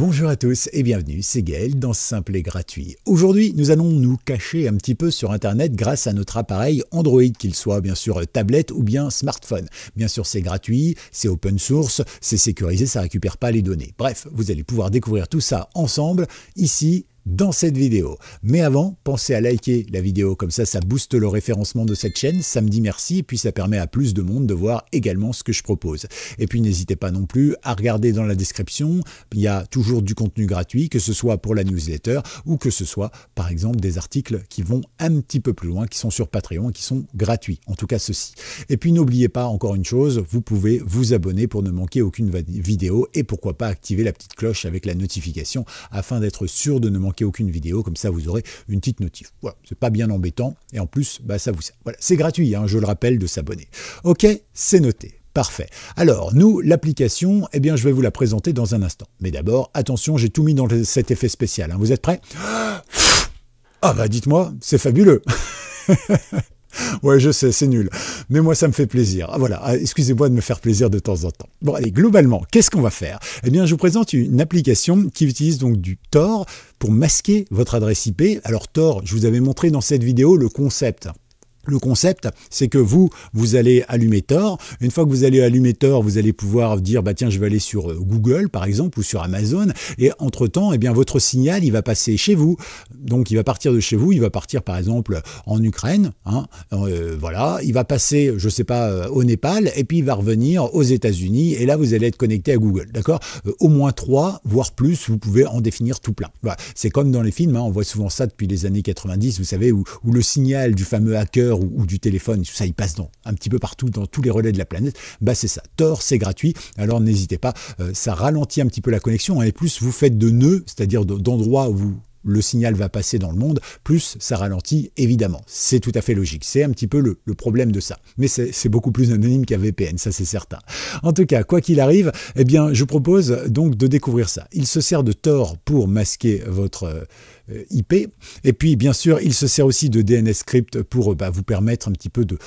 Bonjour à tous et bienvenue, c'est Gaël dans Simple et Gratuit. Aujourd'hui, nous allons nous cacher un petit peu sur Internet grâce à notre appareil Android, qu'il soit bien sûr tablette ou bien smartphone. Bien sûr, c'est gratuit, c'est open source, c'est sécurisé, ça récupère pas les données. Bref, vous allez pouvoir découvrir tout ça ensemble ici dans cette vidéo. Mais avant, pensez à liker la vidéo, comme ça ça booste le référencement de cette chaîne, ça me dit merci, et puis ça permet à plus de monde de voir également ce que je propose. Et puis n'hésitez pas non plus à regarder dans la description, il y a toujours du contenu gratuit, que ce soit pour la newsletter ou que ce soit par exemple des articles qui vont un petit peu plus loin, qui sont sur Patreon et qui sont gratuits, en tout cas ceci. Et puis n'oubliez pas encore une chose, vous pouvez vous abonner pour ne manquer aucune vidéo et pourquoi pas activer la petite cloche avec la notification afin d'être sûr de ne manquer aucune vidéo, comme ça vous aurez une petite notif. Voilà, c'est pas bien embêtant, et en plus, bah, ça vous sert. Voilà, c'est gratuit, hein, je le rappelle, de s'abonner. Ok, c'est noté. Parfait. Alors, nous, l'application, eh bien, je vais vous la présenter dans un instant. Mais d'abord, attention, j'ai tout mis dans cet effet spécial. Hein. Vous êtes prêts Ah bah dites-moi, c'est fabuleux ouais, je sais, c'est nul. Mais moi, ça me fait plaisir. Ah, voilà, ah, excusez-moi de me faire plaisir de temps en temps. Bon, allez, globalement, qu'est-ce qu'on va faire Eh bien, je vous présente une application qui utilise donc du Tor pour masquer votre adresse IP. Alors Tor, je vous avais montré dans cette vidéo le concept. Le concept, c'est que vous, vous allez allumer Tor. Une fois que vous allez allumer Tor, vous allez pouvoir dire, bah tiens, je vais aller sur euh, Google, par exemple, ou sur Amazon. Et entre-temps, eh bien, votre signal, il va passer chez vous. Donc, il va partir de chez vous. Il va partir, par exemple, en Ukraine. Hein, euh, voilà. Il va passer, je sais pas, euh, au Népal. Et puis, il va revenir aux États-Unis. Et là, vous allez être connecté à Google. D'accord Au moins trois, voire plus. Vous pouvez en définir tout plein. C'est comme dans les films. Hein. on voit souvent ça depuis les années 90, vous savez, où le signal du fameux hacker ou, du téléphone, ça, il passe dans, un petit peu partout, dans tous les relais de la planète, bah c'est ça. Tor, c'est gratuit, alors n'hésitez pas, euh, ça ralentit un petit peu la connexion, hein, et plus vous faites de nœuds, c'est-à-dire d'endroits où le signal va passer dans le monde, plus ça ralentit, évidemment. C'est tout à fait logique. C'est un petit peu le, le, problème de ça. Mais c'est beaucoup plus anonyme qu'un VPN, ça c'est certain. En tout cas, quoi qu'il arrive, eh bien, je propose donc de découvrir ça. Il se sert de Tor pour masquer votre euh, euh, IP. Et puis, bien sûr, il se sert aussi de DNS script pour euh, bah, vous permettre un petit peu de,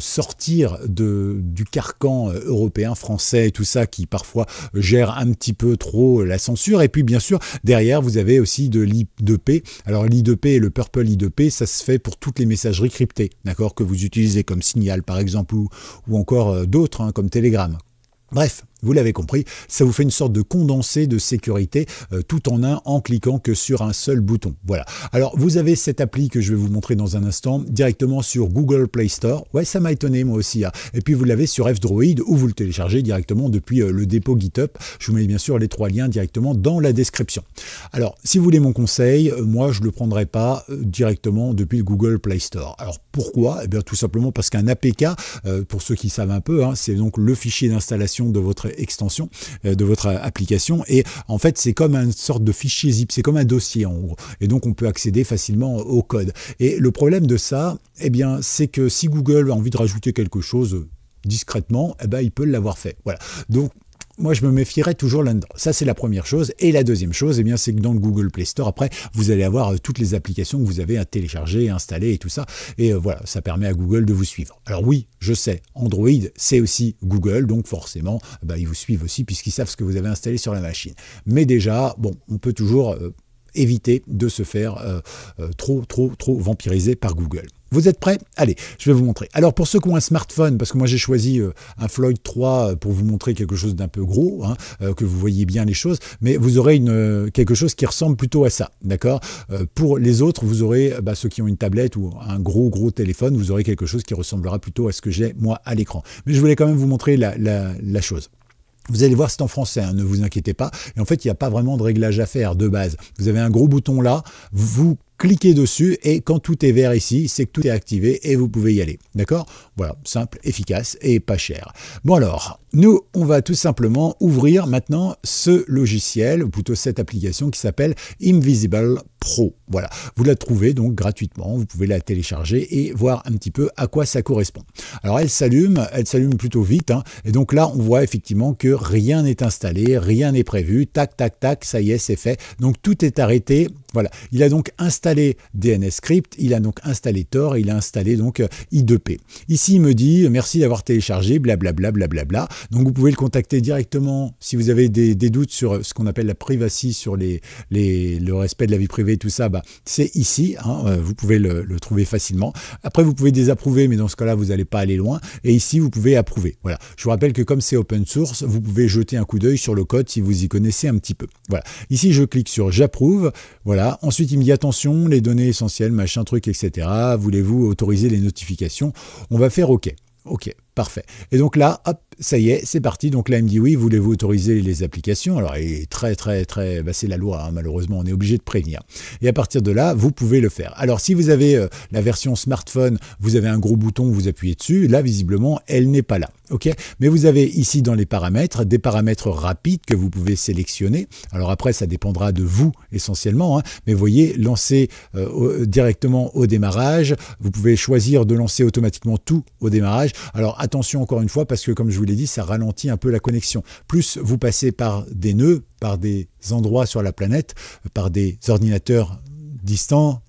sortir du carcan euh, européen, français et tout ça qui parfois gère un petit peu trop la censure. Et puis, bien sûr, derrière, vous avez aussi de l'I2P. Alors, l'I2P et le Purple I2P, ça se fait pour toutes les messageries cryptées, d'accord, que vous utilisez comme Signal, par exemple, ou, encore d'autres, hein, comme Telegram. Bref, vous l'avez compris, ça vous fait une sorte de condensé de sécurité euh, tout en un en cliquant que sur un seul bouton. Voilà. Alors vous avez cette appli que je vais vous montrer dans un instant directement sur Google Play Store. Ouais, ça m'a étonné moi aussi. Hein. Et puis vous l'avez sur F-Droid ou vous le téléchargez directement depuis euh, le dépôt GitHub. Je vous mets bien sûr les trois liens directement dans la description. Alors si vous voulez mon conseil, euh, moi je ne le prendrai pas directement depuis le Google Play Store. Alors pourquoi Eh bien tout simplement parce qu'un APK, pour ceux qui savent un peu, hein, c'est donc le fichier d'installation de votre extension euh, de votre euh, application. Et en fait, c'est comme une sorte de fichier zip, c'est comme un dossier en gros. Et donc, on peut accéder facilement au code. Et le problème de ça, et eh bien, c'est que si Google a envie de rajouter quelque chose euh, discrètement, eh ben, il peut l'avoir fait. Voilà. Donc, moi, je me méfierais toujours là-dedans. Ça, c'est la première chose. Et la deuxième chose, eh bien, c'est que dans le Google Play Store, après, vous allez avoir euh, toutes les applications que vous avez à télécharger, à installer et tout ça. Et euh, voilà, ça permet à Google de vous suivre. Alors oui, je sais, Android, c'est aussi Google, donc forcément, bah, ils vous suivent aussi puisqu'ils savent ce que vous avez installé sur la machine. Mais déjà, bon, on peut toujours... Euh, éviter de se faire euh, euh, trop, trop, trop vampiriser par Google. Vous êtes prêts Allez, je vais vous montrer. Alors pour ceux qui ont un smartphone, parce que moi j'ai choisi euh, un Floyd 3 pour vous montrer quelque chose d'un peu gros, hein, que vous voyez bien les choses, mais vous aurez une, quelque chose qui ressemble plutôt à ça, d'accord Pour les autres, vous aurez bah, ceux qui ont une tablette ou un gros gros téléphone, vous aurez quelque chose qui ressemblera plutôt à ce que j'ai moi à l'écran. Mais je voulais quand même vous montrer la chose. Vous allez voir, c'est en français, hein, ne vous inquiétez pas. Et en fait, il n'y a pas vraiment de réglage à faire de base. Vous avez un gros bouton là, vous cliquez dessus et quand tout est vert ici, c'est que tout est activé et vous pouvez y aller. D'accord Voilà, simple, efficace et pas cher. Bon alors, nous, on va tout simplement ouvrir maintenant ce logiciel, ou plutôt cette application qui s'appelle Invisible Pro. Voilà, vous la trouvez donc gratuitement, vous pouvez la télécharger et voir un petit peu à quoi ça correspond. Alors elle s'allume, elle s'allume plutôt vite, hein. et donc là on voit effectivement que rien n'est installé, rien n'est prévu, tac tac tac, ça y est c'est fait, donc tout est arrêté. Voilà, il a donc installé DNS script, il a donc installé Tor, il a installé donc euh, I2P. Ici il me dit euh, merci d'avoir téléchargé, blablabla, blablabla. Donc vous pouvez le contacter directement si vous avez des, doutes sur ce qu'on appelle la privacy, sur le respect de la vie privée tout ça, bah, c'est ici. Hein, euh, vous pouvez le, trouver facilement. Après, vous pouvez désapprouver, mais dans ce cas-là, vous n'allez pas aller loin. Et ici, vous pouvez approuver. Voilà. Je vous rappelle que comme c'est open source, vous pouvez jeter un coup d'œil sur le code si vous y connaissez un petit peu. Voilà. Ici, je clique sur j'approuve. Voilà. Ensuite, il me dit attention, les données essentielles, machin, truc, etc. Voulez-vous autoriser les notifications On va faire OK. OK, parfait. Et donc là, hop, ça y est, c'est parti. Donc là, me dit oui, voulez-vous autoriser les applications Alors, il est très, très, très. Bah, c'est la loi, hein, malheureusement, on est obligé de prévenir. Et à partir de là, vous pouvez le faire. Alors, si vous avez euh, la version smartphone, vous avez un gros bouton, vous appuyez dessus. Là, visiblement, elle n'est pas là. Mais vous avez ici dans les paramètres des paramètres rapides que vous pouvez sélectionner. Alors après, ça dépendra de vous essentiellement. Hein, mais voyez, lancer euh, directement au démarrage. Vous pouvez choisir de lancer automatiquement tout au démarrage. Alors attention encore une fois, parce que comme je vous l'ai dit, ça ralentit un peu la connexion. Plus vous passez par des nœuds, par des endroits sur la planète, euh, par des ordinateurs distants,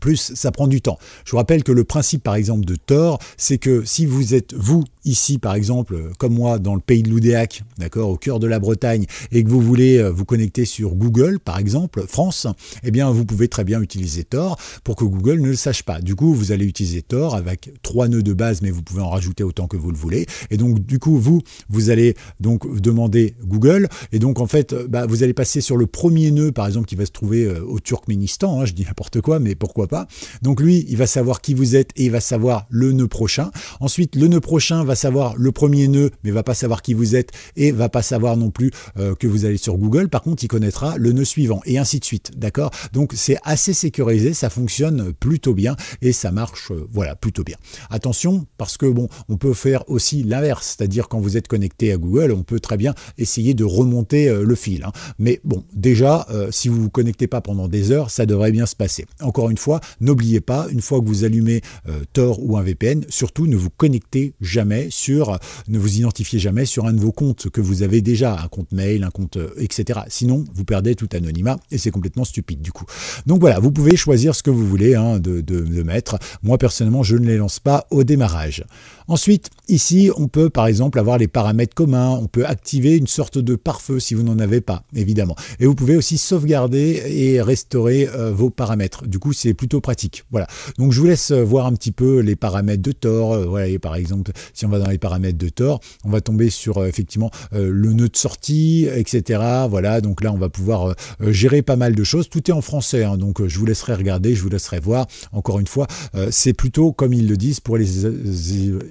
plus ça prend du temps. Je vous rappelle que le principe par exemple de Tor, c'est que si vous êtes vous ici, par exemple, euh, comme moi, dans le pays de l'Oudéac, d'accord, au cœur de la Bretagne, et que vous voulez euh, vous connecter sur Google, par exemple, France, eh bien, vous pouvez très bien utiliser Tor pour que Google ne le sache pas. Du coup, vous allez utiliser Tor avec trois nœuds de base, mais vous pouvez en rajouter autant que vous le voulez. Et donc, du coup, vous, vous allez donc demander Google, et donc, en fait, euh, bah, vous allez passer sur le premier nœud, par exemple, qui va se trouver au Turkménistan, hein, je dis n'importe quoi, mais pourquoi pas. Donc, lui, il va savoir qui vous êtes et il va savoir le nœud prochain. Ensuite, le nœud prochain va savoir le premier nœud, mais va pas savoir qui vous êtes et va pas savoir non plus euh, que vous allez sur Google. Par contre, il connaîtra le nœud suivant et ainsi de suite. D'accord Donc c'est assez sécurisé, ça fonctionne plutôt bien et ça marche, euh, voilà, plutôt bien. Attention, parce que bon, on peut faire aussi l'inverse, c'est-à-dire quand vous êtes connecté à Google, on peut très bien essayer de remonter euh, le fil. Hein. Mais bon, déjà, si vous vous connectez pas pendant des heures, ça devrait bien se passer. Encore une fois, n'oubliez pas, une fois que vous allumez Tor ou un VPN, surtout ne vous connectez jamais sur, ne vous identifiez jamais sur un de vos comptes que vous avez déjà, un compte mail, un compte, euh, etc. Sinon, vous perdez tout anonymat et c'est complètement stupide du coup. Donc voilà, vous pouvez choisir ce que vous voulez hein, de, de, mettre. Moi personnellement, je ne les lance pas au démarrage. Ensuite, ici, on peut par exemple avoir les paramètres communs, on peut activer une sorte de pare-feu si vous n'en avez pas, évidemment. Et vous pouvez aussi sauvegarder et restaurer euh, vos paramètres. Du coup, c'est plutôt pratique. Voilà. Donc je vous laisse euh, voir un petit peu les paramètres de Tor. Voilà, par exemple, si on va dans les paramètres de Tor, on va tomber sur euh, effectivement euh, le nœud de sortie, etc. Voilà, donc là, on va pouvoir euh, gérer pas mal de choses. Tout est en français, hein, donc je vous laisserai regarder, je vous laisserai voir. Encore une fois, c'est plutôt, comme ils le disent, pour les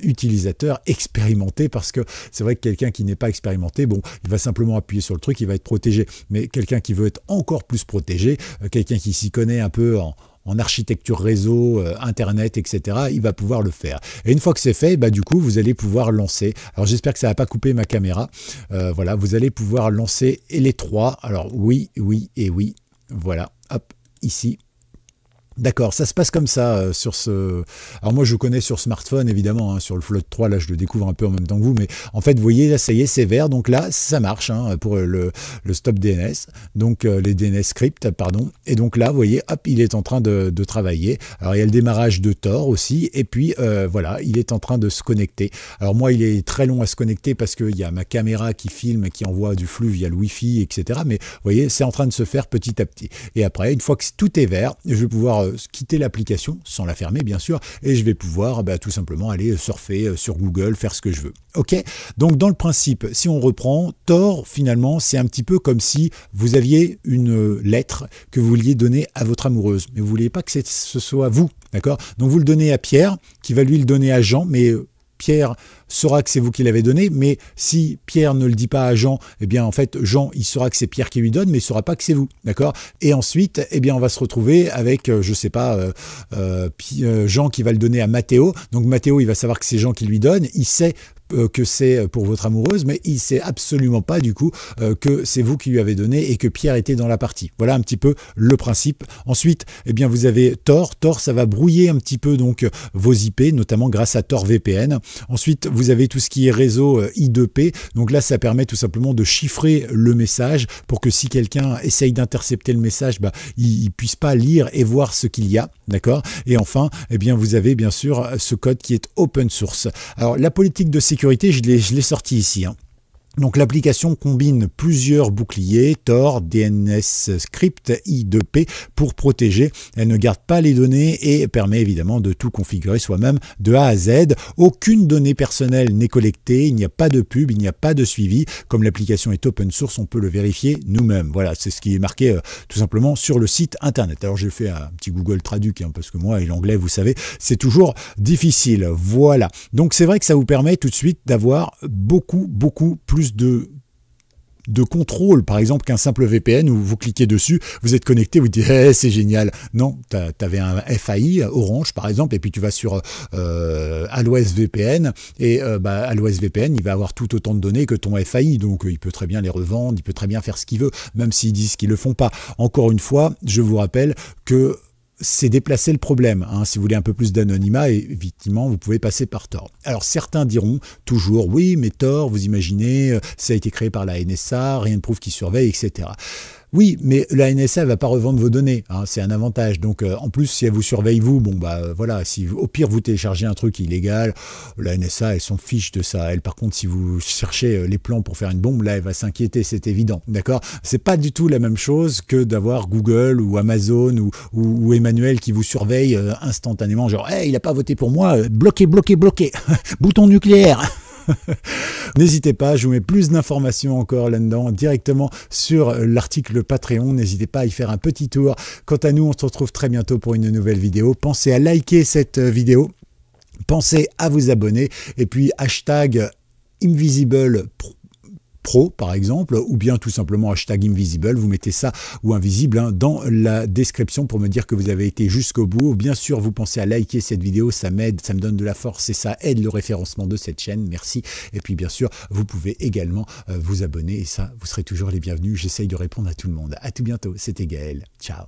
utilisateurs expérimentés, parce que c'est vrai que quelqu'un qui n'est pas expérimenté, bon, il va simplement appuyer sur le truc, il va être protégé. Mais quelqu'un qui veut être encore plus protégé, quelqu'un qui s'y connaît un peu en, en architecture réseau, euh, Internet, etc., il va pouvoir le faire. Et une fois que c'est fait, bah, du coup, vous allez pouvoir lancer. Alors, j'espère que ça n'a pas coupé ma caméra. Euh, voilà, vous allez pouvoir lancer les trois. Alors, oui, oui et oui. Voilà, hop, ici. D'accord, ça se passe comme ça euh, sur ce. Alors moi je connais sur smartphone évidemment, hein, sur le Float 3 là je le découvre un peu en même temps que vous, mais en fait vous voyez là ça y est c'est vert, donc là ça marche hein, pour le, le, stop DNS, donc euh, les DNS scripts pardon, et donc là vous voyez hop il est en train de, travailler. Alors il y a le démarrage de Thor aussi, et puis euh, voilà il est en train de se connecter. Alors moi il est très long à se connecter parce qu'il y a ma caméra qui filme, qui envoie du flux via le Wi-Fi, etc. Mais vous voyez c'est en train de se faire petit à petit. Et après une fois que tout est vert, je vais pouvoir euh, quitter l'application sans la fermer bien sûr et je vais pouvoir bah, tout simplement aller surfer euh, sur Google, faire ce que je veux. Ok Donc dans le principe, si on reprend, tort finalement c'est un petit peu comme si vous aviez une euh, lettre que vous vouliez donner à votre amoureuse, mais vous ne vouliez pas que ce soit vous, d'accord Donc vous le donnez à Pierre, qui va lui le donner à Jean, mais Pierre saura que c'est vous qui l'avez donné, mais si Pierre ne le dit pas à Jean, eh bien en fait Jean il saura que c'est Pierre qui lui donne, mais il saura pas que c'est vous, d'accord Et ensuite, eh bien on va se retrouver avec, euh, je sais pas, euh, euh, Jean qui va le donner à Mathéo, donc Mathéo il va savoir que c'est Jean qui lui donne, il sait euh, que c'est euh, pour votre amoureuse, mais il sait absolument pas du coup euh, que c'est vous qui lui avez donné et que Pierre était dans la partie. Voilà un petit peu le principe. Ensuite, eh bien vous avez Tor. Tor, ça va brouiller un petit peu donc vos IP, notamment grâce à Tor VPN. Ensuite, vous avez tout ce qui est réseau I2P. Donc là, ça permet tout simplement de chiffrer le message pour que si quelqu'un essaye d'intercepter le message, bah, il, ne puisse pas lire et voir ce qu'il y a, d'accord Et enfin, eh bien vous avez bien sûr ce code qui est open source. Alors la politique de sécurité je l'ai sorti ici. Hein. Donc l'application combine plusieurs boucliers Tor, DNS script, I2P pour protéger. Elle ne garde pas les données et permet évidemment de tout configurer soi-même de A à Z. Aucune donnée personnelle n'est collectée, il n'y a pas de pub, il n'y a pas de suivi. Comme l'application est open source, on peut le vérifier nous-mêmes. Voilà, c'est ce qui est marqué euh, tout simplement sur le site internet. Alors j'ai fait un petit Google Traduc hein, parce que moi et l'anglais, vous savez, c'est toujours difficile. Voilà. Donc c'est vrai que ça vous permet tout de suite d'avoir beaucoup beaucoup plus de de contrôle, par exemple, qu'un simple VPN où vous cliquez dessus, vous êtes connecté, vous dites c'est génial. Non, tu avais un FAI, Orange par exemple, et puis tu vas sur à euh, VPN, et euh, bah, VPN, il va avoir tout autant de données que ton FAI, donc euh, il peut très bien les revendre, il peut très bien faire ce qu'il veut, même s'ils disent qu'ils ne le font pas. Encore une fois, je vous rappelle que c'est déplacer le problème. Hein. Si vous voulez un peu plus d'anonymat, effectivement, vous pouvez passer par tort. Alors certains diront toujours oui, mais tort, vous imaginez, euh, ça a été créé par la NSA, rien ne prouve qu'ils surveille, etc. Oui, mais la NSA va pas revendre vos données, hein, c'est un avantage. Donc euh, en plus, si elle vous surveille vous, bon bah euh, voilà, si au pire vous téléchargez un truc illégal, la NSA elle s'en fiche de ça. Elle par contre, si vous cherchez euh, les plans pour faire une bombe, là elle va s'inquiéter, c'est évident, d'accord C'est pas du tout la même chose que d'avoir Google ou Amazon ou, Emmanuel qui vous surveille instantanément, genre hey, il n'a pas voté pour moi, bloqué, bloqué, bloqué, bouton nucléaire. N'hésitez pas, je vous mets plus d'informations encore là-dedans directement sur l'article Patreon. N'hésitez pas à y faire un petit tour. Quant à nous, on se retrouve très bientôt pour une nouvelle vidéo. Pensez à liker cette vidéo. Pensez à vous abonner et puis hashtag Invisible pro, par exemple, ou bien tout simplement hashtag invisible. Vous mettez ça ou invisible hein, dans la description pour me dire que vous avez été jusqu'au bout. Bien sûr, vous pensez à liker cette vidéo, ça m'aide, ça me donne de la force et ça aide le référencement de cette chaîne. Merci. Et puis, bien sûr, vous pouvez également euh, vous abonner et ça, vous serez toujours les bienvenus. J'essaye de répondre à tout le monde. À tout bientôt. C'était Gaël. Ciao.